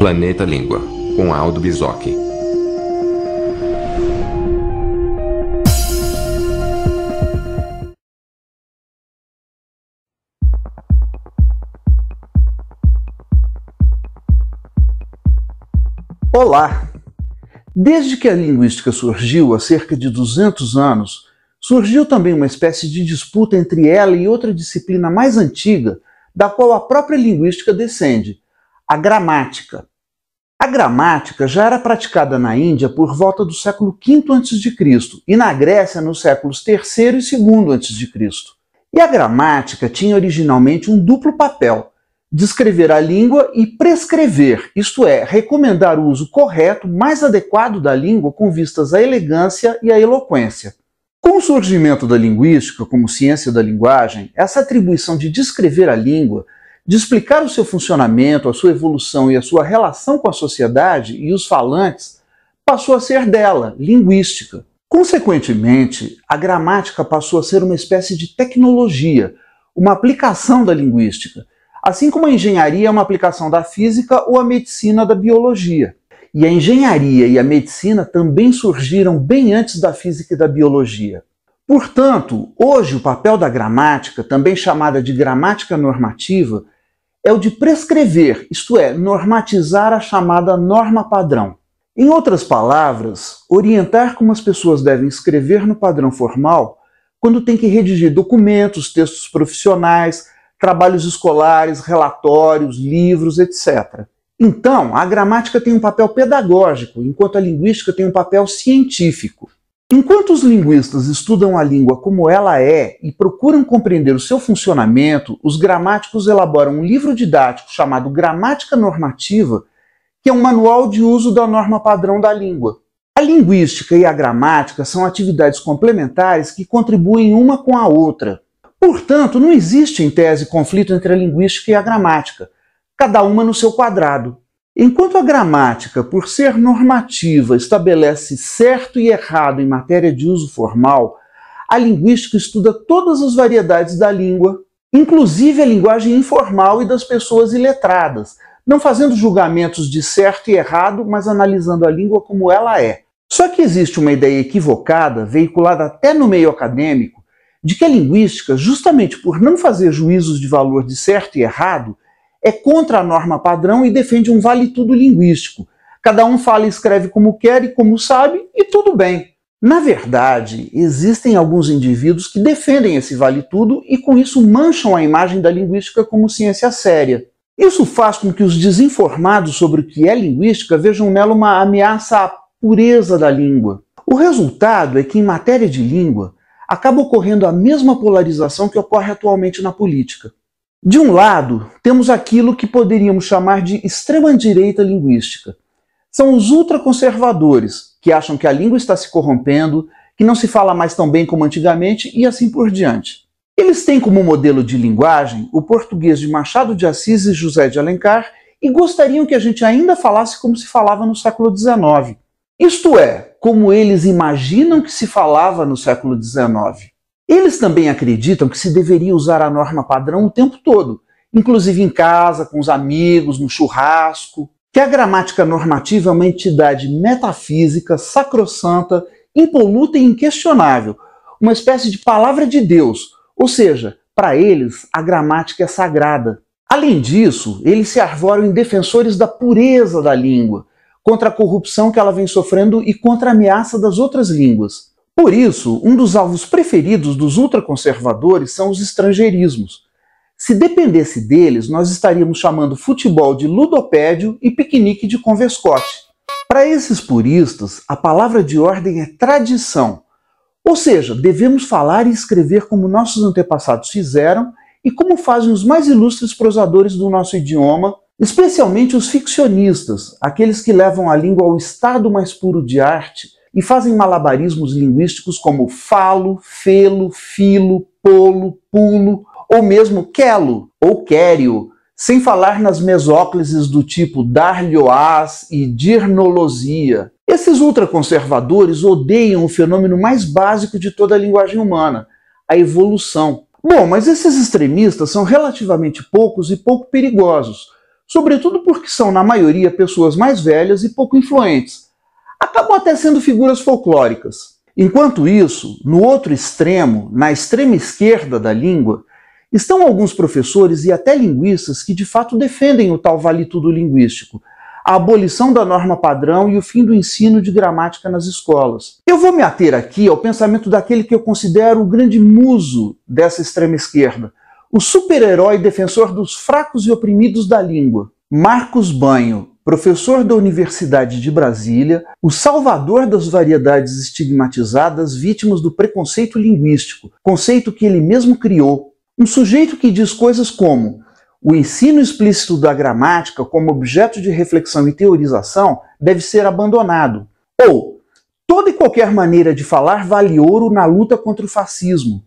Planeta Língua, com Aldo Bizoc. Olá! Desde que a linguística surgiu há cerca de 200 anos, surgiu também uma espécie de disputa entre ela e outra disciplina mais antiga, da qual a própria linguística descende, a gramática. A gramática já era praticada na Índia por volta do século V a.C. e na Grécia nos séculos III e II a.C. E a gramática tinha originalmente um duplo papel: descrever a língua e prescrever, isto é, recomendar o uso correto, mais adequado da língua com vistas à elegância e à eloquência. Com o surgimento da linguística como ciência da linguagem, essa atribuição de descrever a língua, de explicar o seu funcionamento, a sua evolução e a sua relação com a sociedade e os falantes, passou a ser dela, linguística. Consequentemente, a gramática passou a ser uma espécie de tecnologia, uma aplicação da linguística, assim como a engenharia é uma aplicação da física ou a medicina da biologia. E a engenharia e a medicina também surgiram bem antes da física e da biologia. Portanto, hoje o papel da gramática, também chamada de gramática normativa, é o de prescrever, isto é, normatizar a chamada norma padrão. Em outras palavras, orientar como as pessoas devem escrever no padrão formal quando tem que redigir documentos, textos profissionais, trabalhos escolares, relatórios, livros, etc. Então, a gramática tem um papel pedagógico, enquanto a linguística tem um papel científico. Enquanto os linguistas estudam a língua como ela é e procuram compreender o seu funcionamento, os gramáticos elaboram um livro didático chamado Gramática Normativa, que é um manual de uso da norma padrão da língua. A linguística e a gramática são atividades complementares que contribuem uma com a outra. Portanto, não existe em tese conflito entre a linguística e a gramática cada uma no seu quadrado. Enquanto a gramática, por ser normativa, estabelece certo e errado em matéria de uso formal, a linguística estuda todas as variedades da língua, inclusive a linguagem informal e das pessoas iletradas, não fazendo julgamentos de certo e errado, mas analisando a língua como ela é. Só que existe uma ideia equivocada, veiculada até no meio acadêmico, de que a linguística, justamente por não fazer juízos de valor de certo e errado, é contra a norma padrão e defende um vale-tudo linguístico. Cada um fala e escreve como quer e como sabe, e tudo bem. Na verdade, existem alguns indivíduos que defendem esse vale-tudo e com isso mancham a imagem da linguística como ciência séria. Isso faz com que os desinformados sobre o que é linguística vejam nela uma ameaça à pureza da língua. O resultado é que, em matéria de língua, acaba ocorrendo a mesma polarização que ocorre atualmente na política. De um lado, temos aquilo que poderíamos chamar de extrema-direita linguística. São os ultraconservadores, que acham que a língua está se corrompendo, que não se fala mais tão bem como antigamente e assim por diante. Eles têm como modelo de linguagem o português de Machado de Assis e José de Alencar e gostariam que a gente ainda falasse como se falava no século XIX. Isto é, como eles imaginam que se falava no século XIX. Eles também acreditam que se deveria usar a norma padrão o tempo todo, inclusive em casa, com os amigos, no churrasco. Que a gramática normativa é uma entidade metafísica, sacrossanta, impoluta e inquestionável, uma espécie de palavra de Deus, ou seja, para eles a gramática é sagrada. Além disso, eles se arvoram em defensores da pureza da língua, contra a corrupção que ela vem sofrendo e contra a ameaça das outras línguas. Por isso, um dos alvos preferidos dos ultraconservadores são os estrangeirismos. Se dependesse deles, nós estaríamos chamando futebol de ludopédio e piquenique de converscote. Para esses puristas, a palavra de ordem é tradição. Ou seja, devemos falar e escrever como nossos antepassados fizeram e como fazem os mais ilustres prosadores do nosso idioma, especialmente os ficcionistas, aqueles que levam a língua ao estado mais puro de arte e fazem malabarismos linguísticos como falo, felo, filo, polo, pulo, ou mesmo quelo ou quério, sem falar nas mesóclises do tipo darlioás e dirnolosia. Esses ultraconservadores odeiam o fenômeno mais básico de toda a linguagem humana, a evolução. Bom, mas esses extremistas são relativamente poucos e pouco perigosos, sobretudo porque são, na maioria, pessoas mais velhas e pouco influentes, acabam até sendo figuras folclóricas. Enquanto isso, no outro extremo, na extrema esquerda da língua, estão alguns professores e até linguistas que de fato defendem o tal vale tudo linguístico, a abolição da norma padrão e o fim do ensino de gramática nas escolas. Eu vou me ater aqui ao pensamento daquele que eu considero o grande muso dessa extrema esquerda, o super-herói defensor dos fracos e oprimidos da língua, Marcos Banho, professor da Universidade de Brasília, o salvador das variedades estigmatizadas vítimas do preconceito linguístico, conceito que ele mesmo criou. Um sujeito que diz coisas como: o ensino explícito da gramática como objeto de reflexão e teorização deve ser abandonado. Ou, toda e qualquer maneira de falar vale ouro na luta contra o fascismo.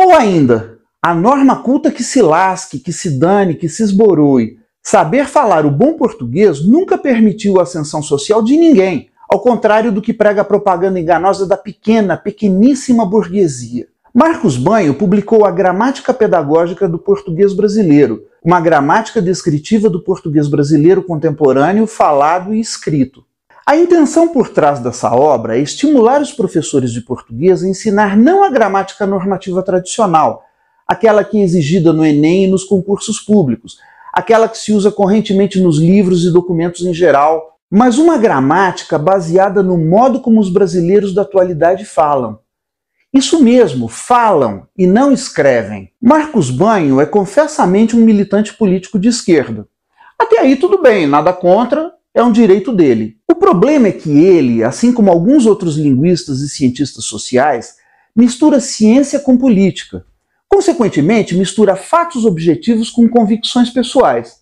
Ou ainda, a norma culta que se lasque, que se dane, que se esboroe. Saber falar o bom português nunca permitiu a ascensão social de ninguém, ao contrário do que prega a propaganda enganosa da pequena, pequeníssima burguesia. Marcos Banho publicou a Gramática Pedagógica do Português Brasileiro, uma gramática descritiva do português brasileiro contemporâneo falado e escrito. A intenção por trás dessa obra é estimular os professores de português a ensinar não a gramática normativa tradicional, aquela que é exigida no Enem e nos concursos públicos, aquela que se usa correntemente nos livros e documentos em geral, mas uma gramática baseada no modo como os brasileiros da atualidade falam. Isso mesmo, falam e não escrevem. Marcos Banho é confessamente um militante político de esquerda. Até aí tudo bem, nada contra, é um direito dele. O problema é que ele, assim como alguns outros linguistas e cientistas sociais, mistura ciência com política. Consequentemente, mistura fatos objetivos com convicções pessoais.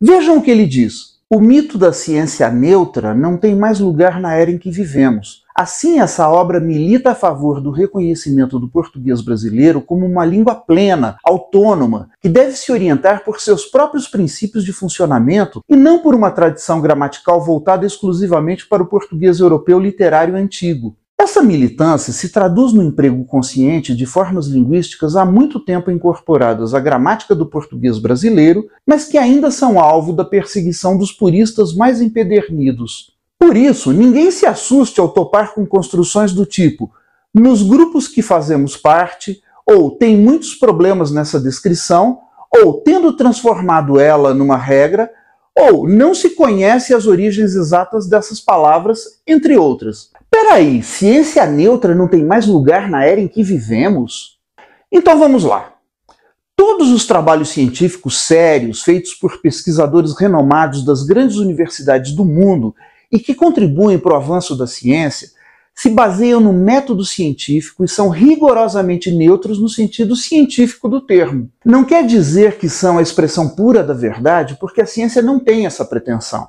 Vejam o que ele diz. O mito da ciência neutra não tem mais lugar na era em que vivemos. Assim, essa obra milita a favor do reconhecimento do português brasileiro como uma língua plena, autônoma, que deve se orientar por seus próprios princípios de funcionamento e não por uma tradição gramatical voltada exclusivamente para o português europeu literário antigo. Essa militância se traduz no emprego consciente de formas linguísticas há muito tempo incorporadas à gramática do português brasileiro, mas que ainda são alvo da perseguição dos puristas mais empedernidos. Por isso, ninguém se assuste ao topar com construções do tipo nos grupos que fazemos parte, ou tem muitos problemas nessa descrição, ou tendo transformado ela numa regra, ou não se conhece as origens exatas dessas palavras, entre outras. Peraí, ciência neutra não tem mais lugar na era em que vivemos? Então vamos lá. Todos os trabalhos científicos sérios feitos por pesquisadores renomados das grandes universidades do mundo e que contribuem para o avanço da ciência se baseiam no método científico e são rigorosamente neutros no sentido científico do termo. Não quer dizer que são a expressão pura da verdade, porque a ciência não tem essa pretensão.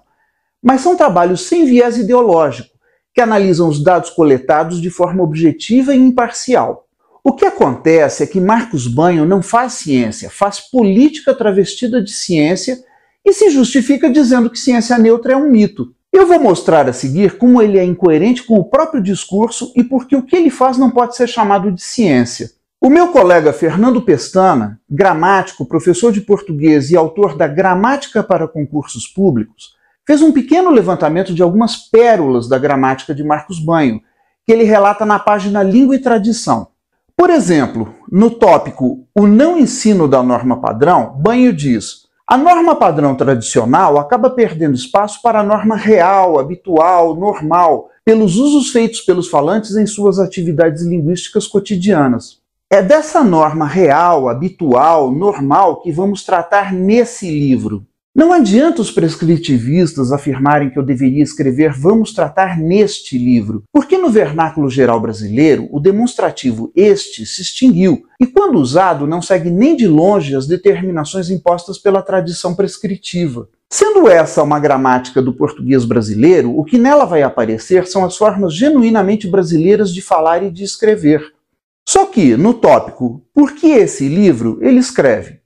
Mas são trabalhos sem viés ideológico que analisam os dados coletados de forma objetiva e imparcial. O que acontece é que Marcos Banho não faz ciência, faz política travestida de ciência e se justifica dizendo que ciência neutra é um mito. Eu vou mostrar a seguir como ele é incoerente com o próprio discurso e porque o que ele faz não pode ser chamado de ciência. O meu colega Fernando Pestana, gramático, professor de português e autor da Gramática para Concursos Públicos, fez um pequeno levantamento de algumas pérolas da gramática de Marcos Banho, que ele relata na página Língua e Tradição. Por exemplo, no tópico O não ensino da norma padrão, Banho diz: a norma padrão tradicional acaba perdendo espaço para a norma real, habitual, normal, pelos usos feitos pelos falantes em suas atividades linguísticas cotidianas. É dessa norma real, habitual, normal que vamos tratar nesse livro. Não adianta os prescritivistas afirmarem que eu deveria escrever vamos tratar neste livro, porque no vernáculo geral brasileiro o demonstrativo este se extinguiu e, quando usado, não segue nem de longe as determinações impostas pela tradição prescritiva. Sendo essa uma gramática do português brasileiro, o que nela vai aparecer são as formas genuinamente brasileiras de falar e de escrever. Só que, no tópico Por que esse livro?, ele escreve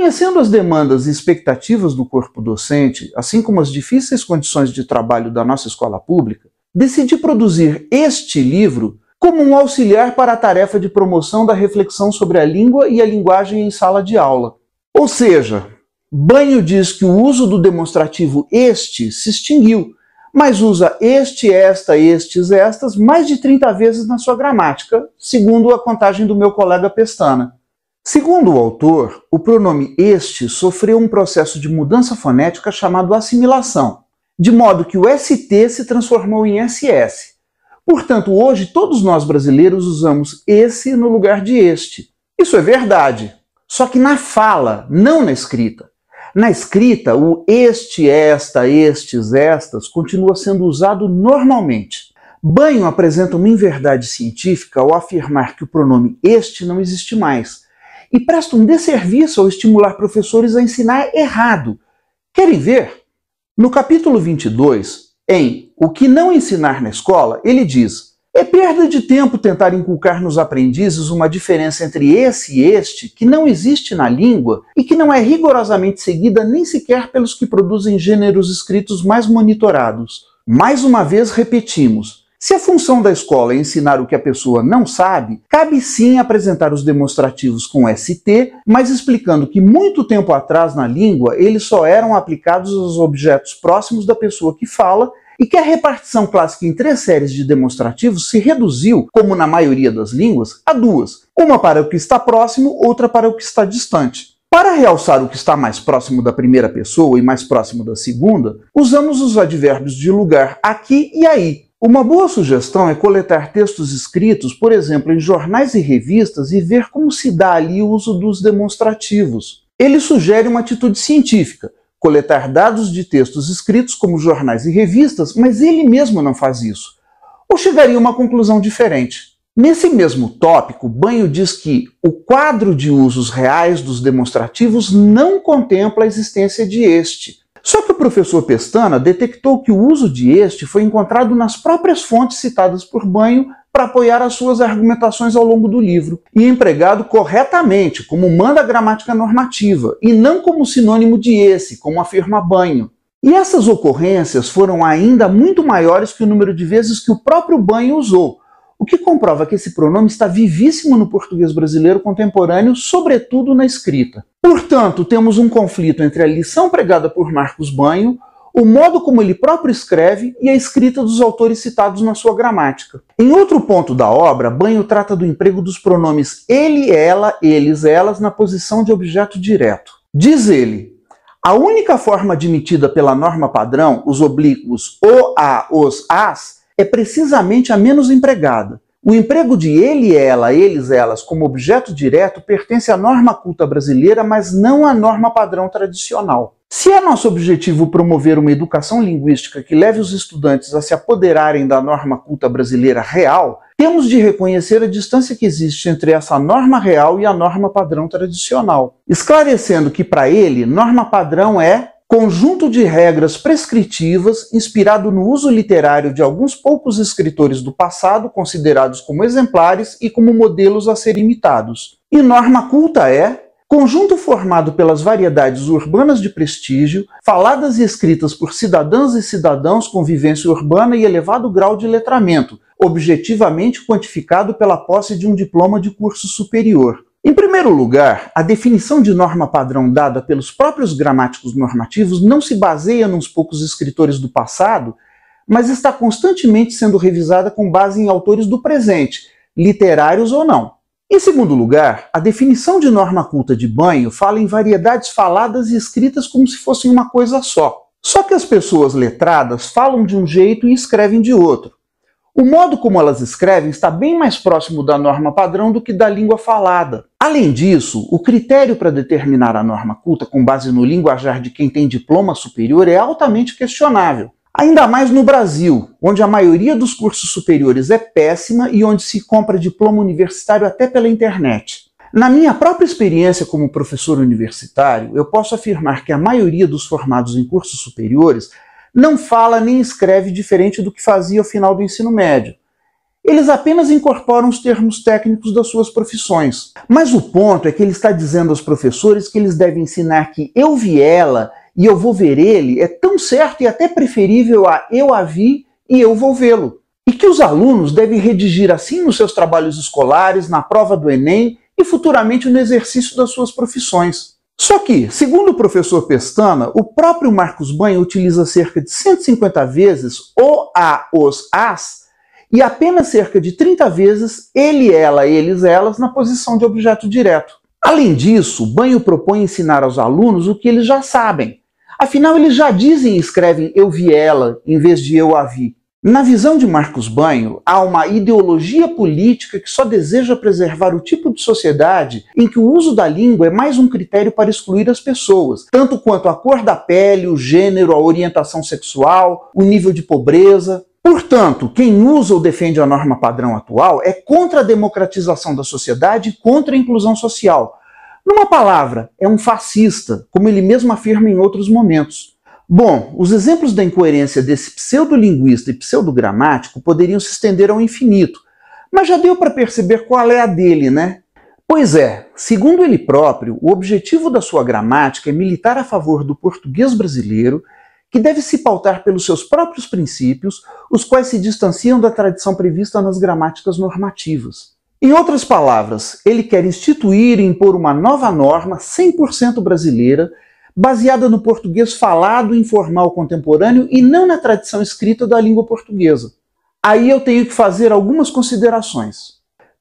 Conhecendo as demandas e expectativas do corpo docente, assim como as difíceis condições de trabalho da nossa escola pública, decidi produzir este livro como um auxiliar para a tarefa de promoção da reflexão sobre a língua e a linguagem em sala de aula. Ou seja, Banho diz que o uso do demonstrativo este se extinguiu, mas usa este, esta, estes, estas mais de 30 vezes na sua gramática, segundo a contagem do meu colega Pestana. Segundo o autor, o pronome este sofreu um processo de mudança fonética chamado assimilação, de modo que o ST se transformou em SS. Portanto, hoje todos nós brasileiros usamos esse no lugar de este. Isso é verdade, só que na fala, não na escrita. Na escrita, o este, esta, estes, estas continua sendo usado normalmente. Banho apresenta uma inverdade científica ao afirmar que o pronome este não existe mais e presta um desserviço ao estimular professores a ensinar errado. Querem ver? No capítulo 22, em O que não ensinar na escola, ele diz: É perda de tempo tentar inculcar nos aprendizes uma diferença entre esse e este que não existe na língua e que não é rigorosamente seguida nem sequer pelos que produzem gêneros escritos mais monitorados. Mais uma vez repetimos: se a função da escola é ensinar o que a pessoa não sabe, cabe sim apresentar os demonstrativos com ST, mas explicando que muito tempo atrás na língua eles só eram aplicados aos objetos próximos da pessoa que fala e que a repartição clássica em três séries de demonstrativos se reduziu, como na maioria das línguas, a duas: uma para o que está próximo, outra para o que está distante. Para realçar o que está mais próximo da primeira pessoa e mais próximo da segunda, usamos os advérbios de lugar aqui e aí, uma boa sugestão é coletar textos escritos, por exemplo, em jornais e revistas e ver como se dá ali o uso dos demonstrativos. Ele sugere uma atitude científica, coletar dados de textos escritos como jornais e revistas, mas ele mesmo não faz isso. Ou chegaria a uma conclusão diferente. Nesse mesmo tópico, Banho diz que o quadro de usos reais dos demonstrativos não contempla a existência de este, só que o professor Pestana detectou que o uso de este foi encontrado nas próprias fontes citadas por Banho para apoiar as suas argumentações ao longo do livro, e empregado corretamente, como manda a gramática normativa, e não como sinônimo de esse, como afirma Banho. E essas ocorrências foram ainda muito maiores que o número de vezes que o próprio Banho usou, o que comprova que esse pronome está vivíssimo no português brasileiro contemporâneo, sobretudo na escrita. Portanto, temos um conflito entre a lição pregada por Marcos Banho, o modo como ele próprio escreve e a escrita dos autores citados na sua gramática. Em outro ponto da obra, Banho trata do emprego dos pronomes ele, ela, eles, elas na posição de objeto direto. Diz ele: a única forma admitida pela norma padrão, os oblíquos o, a, os, as, é precisamente a menos empregada. O emprego de ele, ela, eles, elas como objeto direto pertence à norma culta brasileira, mas não à norma padrão tradicional. Se é nosso objetivo promover uma educação linguística que leve os estudantes a se apoderarem da norma culta brasileira real, temos de reconhecer a distância que existe entre essa norma real e a norma padrão tradicional, esclarecendo que, para ele, norma padrão é conjunto de regras prescritivas inspirado no uso literário de alguns poucos escritores do passado considerados como exemplares e como modelos a ser imitados. E norma culta é conjunto formado pelas variedades urbanas de prestígio, faladas e escritas por cidadãs e cidadãos com vivência urbana e elevado grau de letramento, objetivamente quantificado pela posse de um diploma de curso superior. Em primeiro lugar, a definição de norma padrão dada pelos próprios gramáticos normativos não se baseia nos poucos escritores do passado, mas está constantemente sendo revisada com base em autores do presente, literários ou não. Em segundo lugar, a definição de norma culta de banho fala em variedades faladas e escritas como se fossem uma coisa só. Só que as pessoas letradas falam de um jeito e escrevem de outro. O modo como elas escrevem está bem mais próximo da norma padrão do que da língua falada. Além disso, o critério para determinar a norma culta com base no linguajar de quem tem diploma superior é altamente questionável. Ainda mais no Brasil, onde a maioria dos cursos superiores é péssima e onde se compra diploma universitário até pela internet. Na minha própria experiência como professor universitário, eu posso afirmar que a maioria dos formados em cursos superiores não fala nem escreve diferente do que fazia ao final do ensino médio. Eles apenas incorporam os termos técnicos das suas profissões. Mas o ponto é que ele está dizendo aos professores que eles devem ensinar que eu vi ela e eu vou ver ele é tão certo e até preferível a eu a vi e eu vou vê-lo. E que os alunos devem redigir assim nos seus trabalhos escolares, na prova do Enem e futuramente no exercício das suas profissões. Só que, segundo o professor Pestana, o próprio Marcos Banha utiliza cerca de 150 vezes o, a, os, as e apenas cerca de 30 vezes ele, ela, eles, elas na posição de objeto direto. Além disso, Banho propõe ensinar aos alunos o que eles já sabem. Afinal, eles já dizem e escrevem eu vi ela em vez de eu a vi. Na visão de Marcos Banho, há uma ideologia política que só deseja preservar o tipo de sociedade em que o uso da língua é mais um critério para excluir as pessoas, tanto quanto a cor da pele, o gênero, a orientação sexual, o nível de pobreza. Portanto, quem usa ou defende a norma padrão atual é contra a democratização da sociedade e contra a inclusão social. Numa palavra, é um fascista, como ele mesmo afirma em outros momentos. Bom, os exemplos da incoerência desse pseudolinguista e pseudogramático poderiam se estender ao infinito, mas já deu para perceber qual é a dele, né? Pois é, segundo ele próprio, o objetivo da sua gramática é militar a favor do português brasileiro que deve se pautar pelos seus próprios princípios, os quais se distanciam da tradição prevista nas gramáticas normativas. Em outras palavras, ele quer instituir e impor uma nova norma 100% brasileira, baseada no português falado informal contemporâneo e não na tradição escrita da língua portuguesa. Aí eu tenho que fazer algumas considerações.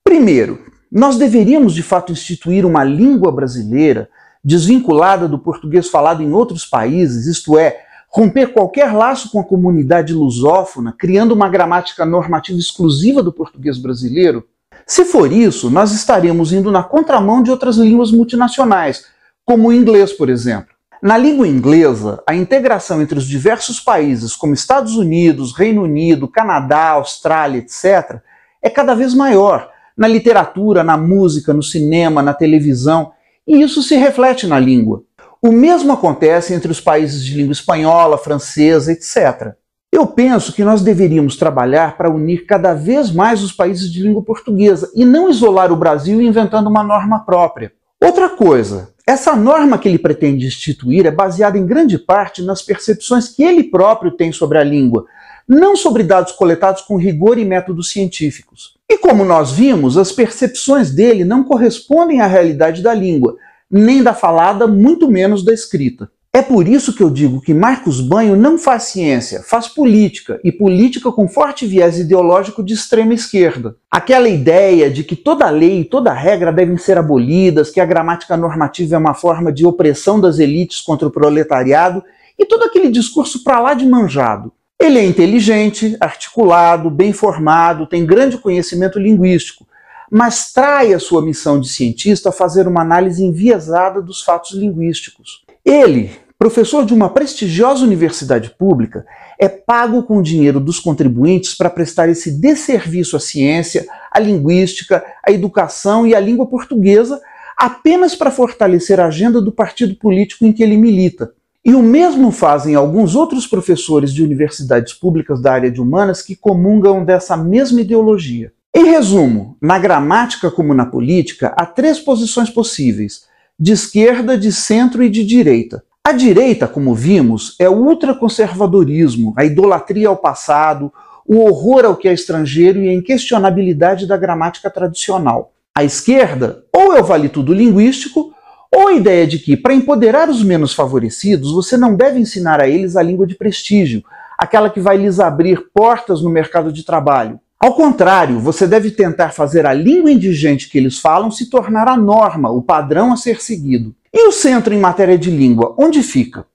Primeiro, nós deveríamos de fato instituir uma língua brasileira desvinculada do português falado em outros países, isto é, romper qualquer laço com a comunidade lusófona, criando uma gramática normativa exclusiva do português brasileiro? Se for isso, nós estaremos indo na contramão de outras línguas multinacionais, como o inglês, por exemplo. Na língua inglesa, a integração entre os diversos países, como Estados Unidos, Reino Unido, Canadá, Austrália, etc., é cada vez maior na literatura, na música, no cinema, na televisão, e isso se reflete na língua. O mesmo acontece entre os países de língua espanhola, francesa, etc. Eu penso que nós deveríamos trabalhar para unir cada vez mais os países de língua portuguesa e não isolar o Brasil inventando uma norma própria. Outra coisa, essa norma que ele pretende instituir é baseada em grande parte nas percepções que ele próprio tem sobre a língua, não sobre dados coletados com rigor e métodos científicos. E como nós vimos, as percepções dele não correspondem à realidade da língua, nem da falada, muito menos da escrita. É por isso que eu digo que Marcos Banho não faz ciência, faz política, e política com forte viés ideológico de extrema esquerda. Aquela ideia de que toda lei e toda regra devem ser abolidas, que a gramática normativa é uma forma de opressão das elites contra o proletariado, e todo aquele discurso para lá de manjado. Ele é inteligente, articulado, bem formado, tem grande conhecimento linguístico, mas trai a sua missão de cientista a fazer uma análise enviesada dos fatos linguísticos. Ele, professor de uma prestigiosa universidade pública, é pago com o dinheiro dos contribuintes para prestar esse desserviço à ciência, à linguística, à educação e à língua portuguesa, apenas para fortalecer a agenda do partido político em que ele milita. E o mesmo fazem alguns outros professores de universidades públicas da área de humanas que comungam dessa mesma ideologia. Em resumo, na gramática como na política, há três posições possíveis: de esquerda, de centro e de direita. A direita, como vimos, é o ultraconservadorismo, a idolatria ao passado, o horror ao que é estrangeiro e a inquestionabilidade da gramática tradicional. A esquerda, ou é o vale tudo linguístico, ou a ideia de que, para empoderar os menos favorecidos, você não deve ensinar a eles a língua de prestígio, aquela que vai lhes abrir portas no mercado de trabalho ao contrário, você deve tentar fazer a língua indigente que eles falam se tornar a norma, o padrão a ser seguido. E o centro em matéria de língua, onde fica?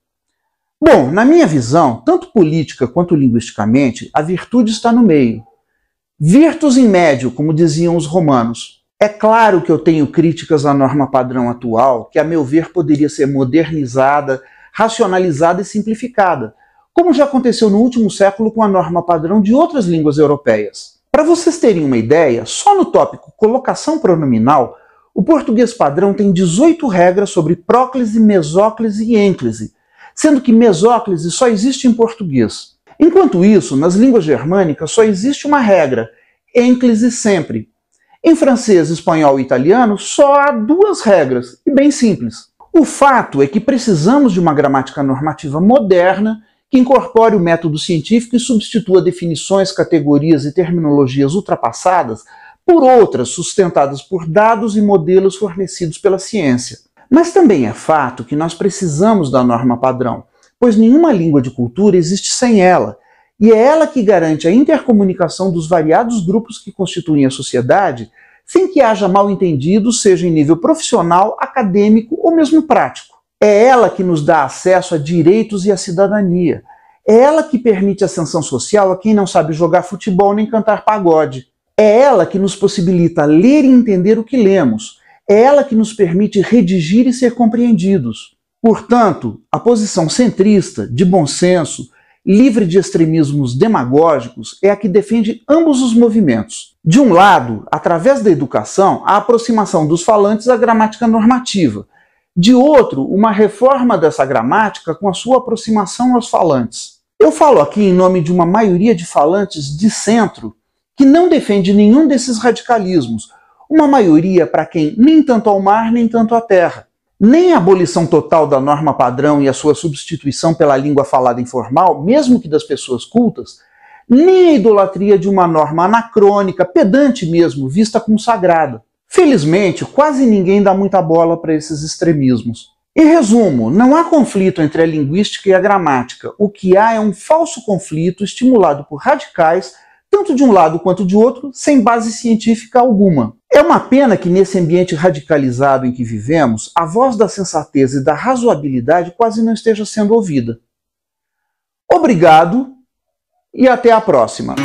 Bom, na minha visão, tanto política quanto linguisticamente, a virtude está no meio. Virtus in médio, como diziam os romanos. É claro que eu tenho críticas à norma padrão atual, que a meu ver poderia ser modernizada, racionalizada e simplificada, como já aconteceu no último século com a norma padrão de outras línguas europeias. Para vocês terem uma ideia, só no tópico colocação pronominal, o português padrão tem 18 regras sobre próclise, mesóclise e ênclise, sendo que mesóclise só existe em português. Enquanto isso, nas línguas germânicas só existe uma regra, ênclise sempre. Em francês, espanhol e italiano só há duas regras, e bem simples. O fato é que precisamos de uma gramática normativa moderna que incorpore o método científico e substitua definições, categorias e terminologias ultrapassadas por outras sustentadas por dados e modelos fornecidos pela ciência. Mas também é fato que nós precisamos da norma padrão, pois nenhuma língua de cultura existe sem ela, e é ela que garante a intercomunicação dos variados grupos que constituem a sociedade, sem que haja mal entendido, seja em nível profissional, acadêmico ou mesmo prático. É ela que nos dá acesso a direitos e à cidadania. É ela que permite ascensão social a quem não sabe jogar futebol nem cantar pagode. É ela que nos possibilita ler e entender o que lemos. É ela que nos permite redigir e ser compreendidos. Portanto, a posição centrista, de bom senso, livre de extremismos demagógicos, é a que defende ambos os movimentos. De um lado, através da educação, a aproximação dos falantes à gramática normativa, de outro, uma reforma dessa gramática com a sua aproximação aos falantes. Eu falo aqui em nome de uma maioria de falantes de centro que não defende nenhum desses radicalismos, uma maioria para quem nem tanto ao mar nem tanto à terra. Nem a abolição total da norma padrão e a sua substituição pela língua falada informal, mesmo que das pessoas cultas, nem a idolatria de uma norma anacrônica, pedante mesmo, vista como sagrada. Felizmente, quase ninguém dá muita bola para esses extremismos. Em resumo, não há conflito entre a linguística e a gramática. O que há é um falso conflito estimulado por radicais, tanto de um lado quanto de outro, sem base científica alguma. É uma pena que nesse ambiente radicalizado em que vivemos, a voz da sensatez e da razoabilidade quase não esteja sendo ouvida. Obrigado e até a próxima.